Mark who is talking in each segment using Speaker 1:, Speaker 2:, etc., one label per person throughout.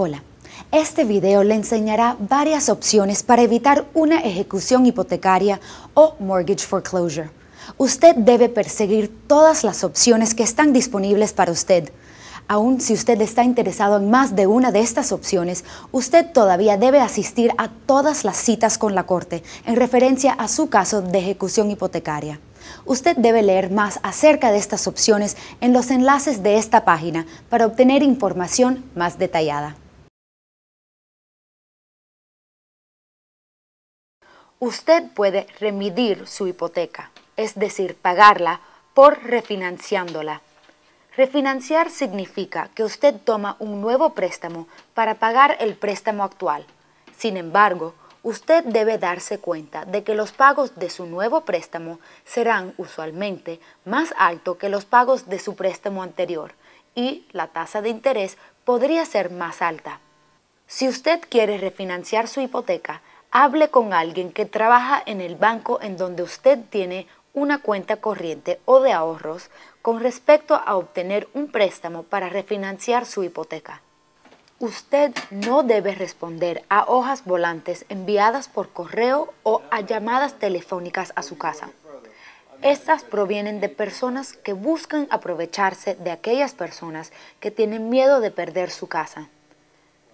Speaker 1: Hola, este video le enseñará varias opciones para evitar una ejecución hipotecaria o
Speaker 2: mortgage foreclosure. Usted debe perseguir todas las opciones que están disponibles para usted. Aún si usted está interesado en más de una de estas opciones, usted todavía debe asistir a todas las citas con la Corte en referencia a su caso de ejecución hipotecaria. Usted debe leer más acerca de estas opciones en los
Speaker 1: enlaces de esta página para obtener información más detallada. usted puede remitir su hipoteca, es decir, pagarla por refinanciándola.
Speaker 2: Refinanciar significa que usted toma un nuevo préstamo para pagar el préstamo actual. Sin embargo, usted debe darse cuenta de que los pagos de su nuevo préstamo serán usualmente más altos que los pagos de su préstamo anterior y la tasa de interés podría ser más alta. Si usted quiere refinanciar su hipoteca, hable con alguien que trabaja en el banco en donde usted tiene una cuenta corriente o de ahorros con respecto a obtener un préstamo para refinanciar su hipoteca. Usted no debe responder a hojas volantes enviadas por correo o a llamadas telefónicas a su casa. Estas provienen de personas que buscan aprovecharse de aquellas personas que tienen miedo de perder su casa.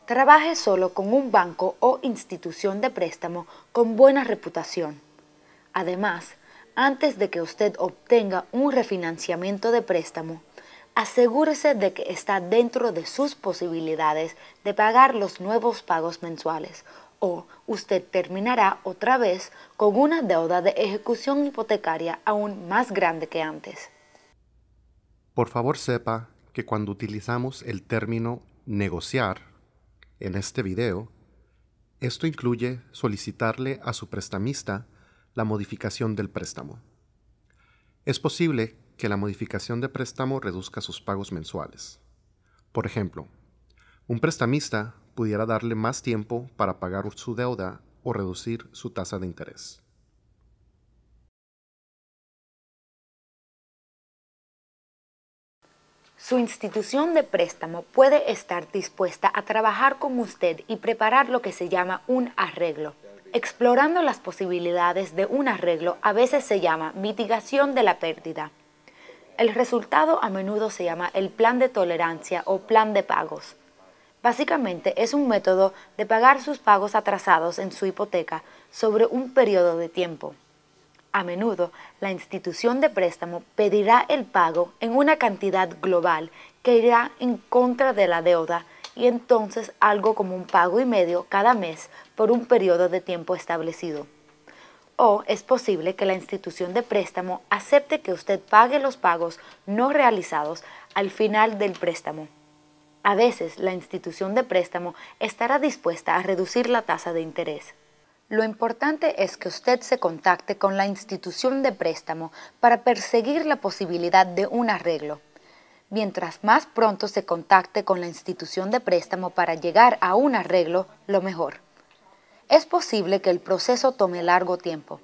Speaker 2: Trabaje solo con un banco o institución de préstamo con buena reputación. Además, antes de que usted obtenga un refinanciamiento de préstamo, asegúrese de que está dentro de sus posibilidades de pagar los nuevos pagos mensuales o usted terminará otra vez con una deuda de ejecución hipotecaria aún más grande que antes.
Speaker 1: Por favor sepa que cuando utilizamos el término negociar, en este video, esto incluye solicitarle a su prestamista la modificación del préstamo. Es posible que la modificación de préstamo reduzca sus pagos mensuales. Por ejemplo, un prestamista pudiera darle más tiempo para pagar su deuda o reducir su tasa de interés. Su institución de préstamo puede estar dispuesta a trabajar con usted y
Speaker 2: preparar lo que se llama un arreglo. Explorando las posibilidades de un arreglo a veces se llama mitigación de la pérdida. El resultado a menudo se llama el plan de tolerancia o plan de pagos. Básicamente es un método de pagar sus pagos atrasados en su hipoteca sobre un periodo de tiempo. A menudo, la institución de préstamo pedirá el pago en una cantidad global que irá en contra de la deuda y entonces algo como un pago y medio cada mes por un periodo de tiempo establecido. O es posible que la institución de préstamo acepte que usted pague los pagos no realizados al final del préstamo. A veces la institución de préstamo estará dispuesta a reducir la tasa de interés. Lo importante es que usted se contacte con la institución de préstamo para perseguir la posibilidad de un arreglo. Mientras más pronto se contacte con la institución de préstamo para llegar a un arreglo, lo mejor. Es posible que el proceso tome largo tiempo.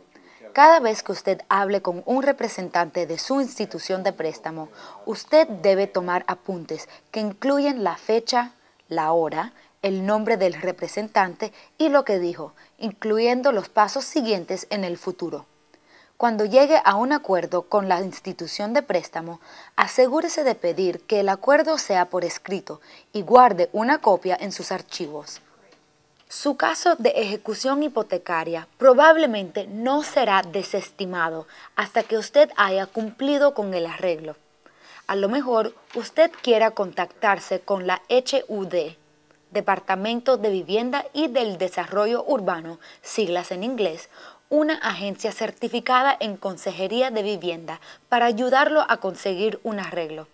Speaker 2: Cada vez que usted hable con un representante de su institución de préstamo, usted debe tomar apuntes que incluyen la fecha, la hora, el nombre del representante y lo que dijo, incluyendo los pasos siguientes en el futuro. Cuando llegue a un acuerdo con la institución de préstamo, asegúrese de pedir que el acuerdo sea por escrito y guarde una copia en sus archivos. Su caso de ejecución hipotecaria probablemente no será desestimado hasta que usted haya cumplido con el arreglo. A lo mejor usted quiera contactarse con la HUD Departamento de Vivienda y del Desarrollo Urbano, siglas en inglés, una agencia certificada en Consejería de Vivienda para ayudarlo a conseguir un arreglo.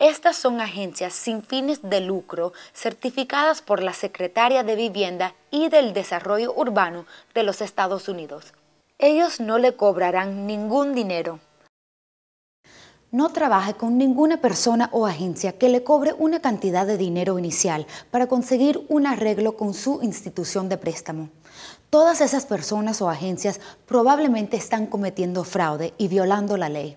Speaker 2: Estas son agencias sin fines de lucro certificadas por la Secretaria de Vivienda y del Desarrollo Urbano de los Estados Unidos. Ellos no le cobrarán ningún dinero, no trabaje con ninguna persona o agencia que le cobre una cantidad de dinero inicial para conseguir un arreglo con su institución de préstamo. Todas esas personas o agencias probablemente
Speaker 1: están cometiendo fraude y violando la ley.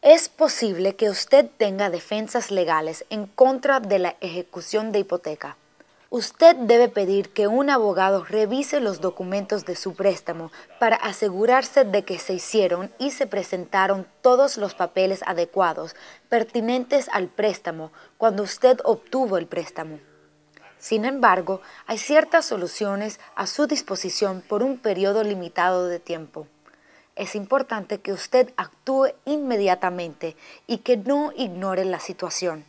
Speaker 1: Es posible que usted tenga defensas legales en contra de la ejecución de hipoteca. Usted debe
Speaker 2: pedir que un abogado revise los documentos de su préstamo para asegurarse de que se hicieron y se presentaron todos los papeles adecuados pertinentes al préstamo cuando usted obtuvo el préstamo. Sin embargo, hay ciertas soluciones a su disposición por un periodo limitado de tiempo. Es importante que usted actúe inmediatamente y que no ignore la situación.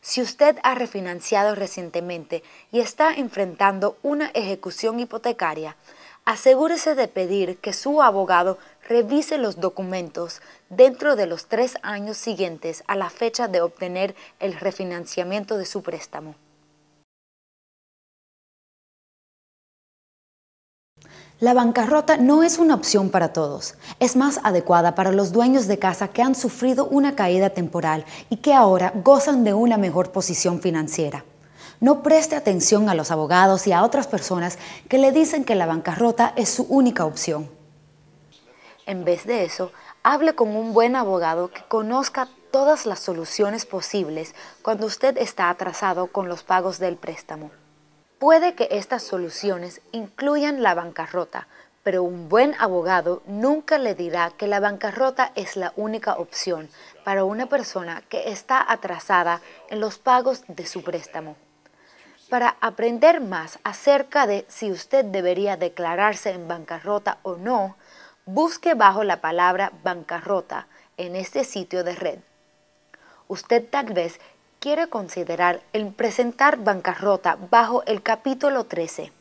Speaker 2: Si usted ha refinanciado recientemente y está enfrentando una ejecución hipotecaria, asegúrese de pedir que su abogado revise los documentos dentro de los tres años siguientes a la fecha
Speaker 1: de obtener el refinanciamiento de su préstamo. La bancarrota no es una opción para
Speaker 2: todos. Es más adecuada para los dueños de casa que han sufrido una caída temporal y que ahora gozan de una mejor posición financiera. No preste atención a los abogados y a otras personas que le dicen que la bancarrota es su única opción. En vez de eso, hable con un buen abogado que conozca todas las soluciones posibles cuando usted está atrasado con los pagos del préstamo. Puede que estas soluciones incluyan la bancarrota, pero un buen abogado nunca le dirá que la bancarrota es la única opción para una persona que está atrasada en los pagos de su préstamo. Para aprender más acerca de si usted debería declararse en bancarrota o no, busque bajo la palabra bancarrota en este sitio de red. Usted tal vez quiere considerar el presentar bancarrota bajo el capítulo 13.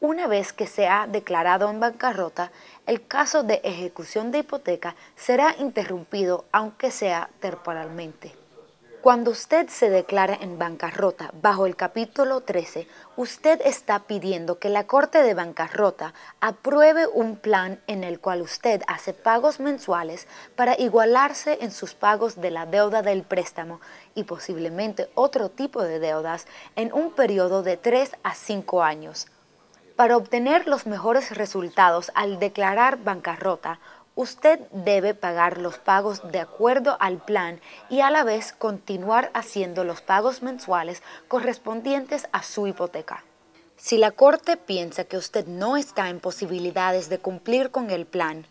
Speaker 2: Una vez que se ha declarado en bancarrota, el caso de ejecución de hipoteca será interrumpido aunque sea temporalmente. Cuando usted se declara en bancarrota bajo el capítulo 13, usted está pidiendo que la Corte de Bancarrota apruebe un plan en el cual usted hace pagos mensuales para igualarse en sus pagos de la deuda del préstamo y posiblemente otro tipo de deudas en un periodo de 3 a 5 años. Para obtener los mejores resultados al declarar bancarrota, Usted debe pagar los pagos de acuerdo al plan y a la vez continuar haciendo los pagos mensuales correspondientes a su hipoteca. Si la Corte piensa que usted no está en posibilidades de cumplir con el plan,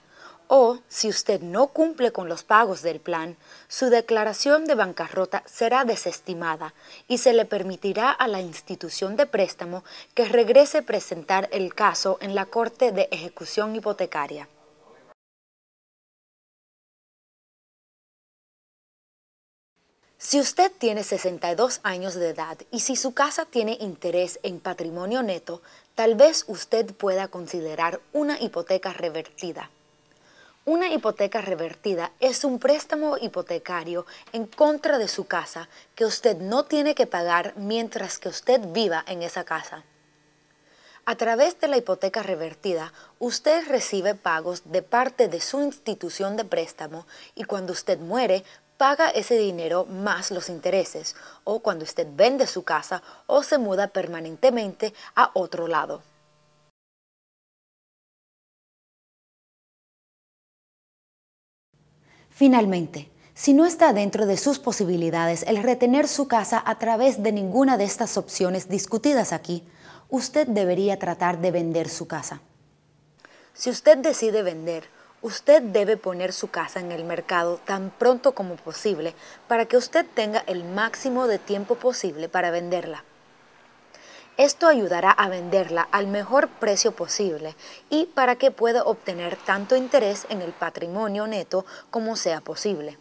Speaker 2: o si usted no cumple con los pagos del plan, su declaración de bancarrota será desestimada y se le permitirá a la institución de préstamo
Speaker 1: que regrese a presentar el caso en la Corte de Ejecución Hipotecaria. Si usted tiene 62 años de edad y si su casa tiene interés en patrimonio
Speaker 2: neto, tal vez usted pueda considerar una hipoteca revertida. Una hipoteca revertida es un préstamo hipotecario en contra de su casa que usted no tiene que pagar mientras que usted viva en esa casa. A través de la hipoteca revertida, usted recibe pagos de parte de su institución de préstamo y cuando usted muere, paga ese dinero
Speaker 1: más los intereses o cuando usted vende su casa o se muda permanentemente a otro lado. Finalmente, si no está dentro de sus
Speaker 2: posibilidades el retener su casa a través de ninguna de estas opciones discutidas aquí, usted debería tratar de vender su casa. Si usted decide vender, Usted debe poner su casa en el mercado tan pronto como posible para que usted tenga el máximo de tiempo posible para venderla. Esto ayudará a venderla al mejor precio posible y para que pueda obtener tanto interés en el patrimonio neto como sea posible.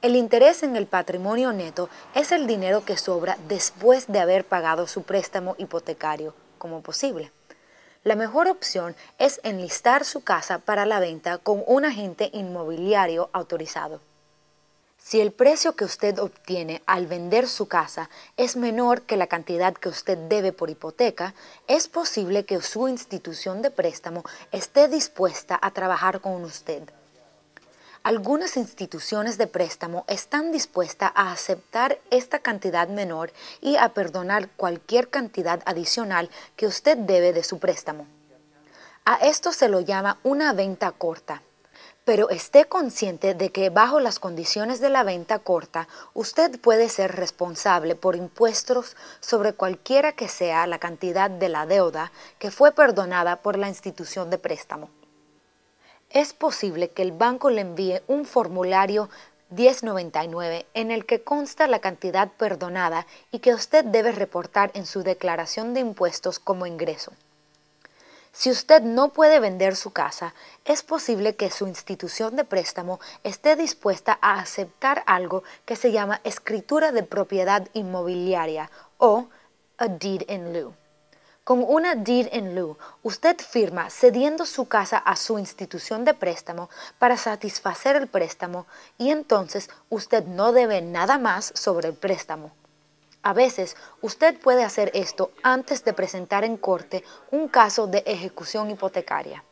Speaker 2: El interés en el patrimonio neto es el dinero que sobra después de haber pagado su préstamo hipotecario como posible. La mejor opción es enlistar su casa para la venta con un agente inmobiliario autorizado. Si el precio que usted obtiene al vender su casa es menor que la cantidad que usted debe por hipoteca, es posible que su institución de préstamo esté dispuesta a trabajar con usted. Algunas instituciones de préstamo están dispuestas a aceptar esta cantidad menor y a perdonar cualquier cantidad adicional que usted debe de su préstamo. A esto se lo llama una venta corta. Pero esté consciente de que bajo las condiciones de la venta corta, usted puede ser responsable por impuestos sobre cualquiera que sea la cantidad de la deuda que fue perdonada por la institución de préstamo es posible que el banco le envíe un formulario 1099 en el que consta la cantidad perdonada y que usted debe reportar en su declaración de impuestos como ingreso. Si usted no puede vender su casa, es posible que su institución de préstamo esté dispuesta a aceptar algo que se llama escritura de propiedad inmobiliaria o a deed in lieu. Con una deed in lieu, usted firma cediendo su casa a su institución de préstamo para satisfacer el préstamo y entonces usted no debe nada más sobre el préstamo. A veces, usted puede hacer esto antes de presentar
Speaker 1: en corte un caso de ejecución hipotecaria.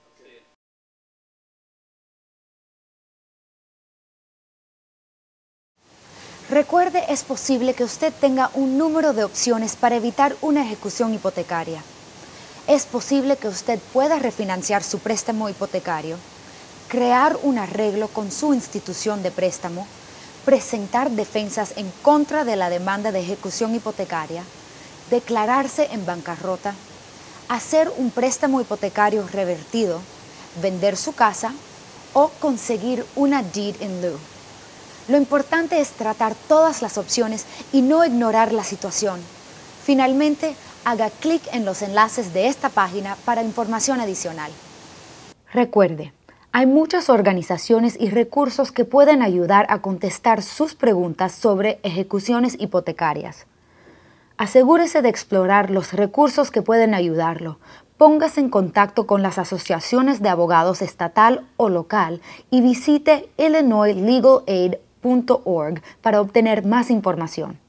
Speaker 1: Recuerde, es posible que usted tenga un número de opciones para evitar una ejecución hipotecaria.
Speaker 2: Es posible que usted pueda refinanciar su préstamo hipotecario, crear un arreglo con su institución de préstamo, presentar defensas en contra de la demanda de ejecución hipotecaria, declararse en bancarrota, hacer un préstamo hipotecario revertido, vender su casa o conseguir una deed in lieu. Lo importante es tratar todas las opciones y no ignorar la situación. Finalmente, haga clic en los enlaces de esta página para información adicional. Recuerde, hay muchas organizaciones y recursos que pueden ayudar a contestar sus preguntas sobre ejecuciones hipotecarias. Asegúrese de explorar los recursos que pueden ayudarlo. Póngase en contacto con las asociaciones de abogados estatal o
Speaker 1: local y visite Illinois Legal Aid para obtener más información.